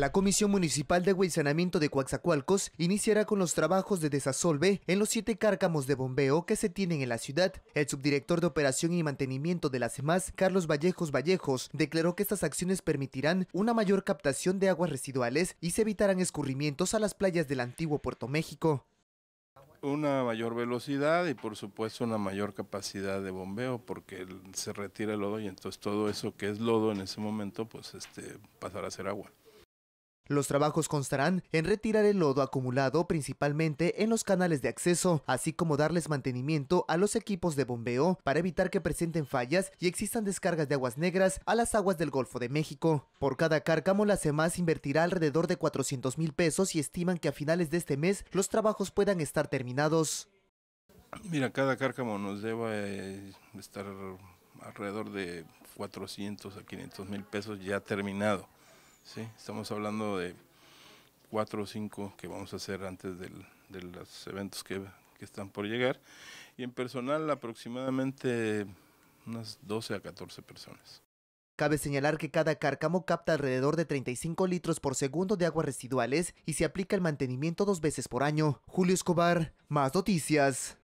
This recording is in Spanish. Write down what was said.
La Comisión Municipal de Agua de Coaxacualcos iniciará con los trabajos de desasolve en los siete cárcamos de bombeo que se tienen en la ciudad. El subdirector de Operación y Mantenimiento de las EMAS, Carlos Vallejos Vallejos, declaró que estas acciones permitirán una mayor captación de aguas residuales y se evitarán escurrimientos a las playas del antiguo Puerto México una mayor velocidad y por supuesto una mayor capacidad de bombeo porque se retira el lodo y entonces todo eso que es lodo en ese momento pues este pasará a ser agua. Los trabajos constarán en retirar el lodo acumulado principalmente en los canales de acceso, así como darles mantenimiento a los equipos de bombeo para evitar que presenten fallas y existan descargas de aguas negras a las aguas del Golfo de México. Por cada cárcamo, la CEMAS invertirá alrededor de 400 mil pesos y estiman que a finales de este mes los trabajos puedan estar terminados. Mira, cada cárcamo nos debe eh, estar alrededor de 400 a 500 mil pesos ya terminado. Estamos hablando de cuatro o cinco que vamos a hacer antes de los eventos que, que, están por llegar. Y en personal aproximadamente unas 12 a 14 personas. Cabe señalar que cada cárcamo capta alrededor de 35 litros por segundo de aguas residuales y se aplica el mantenimiento dos veces por año. Julio Escobar, más noticias.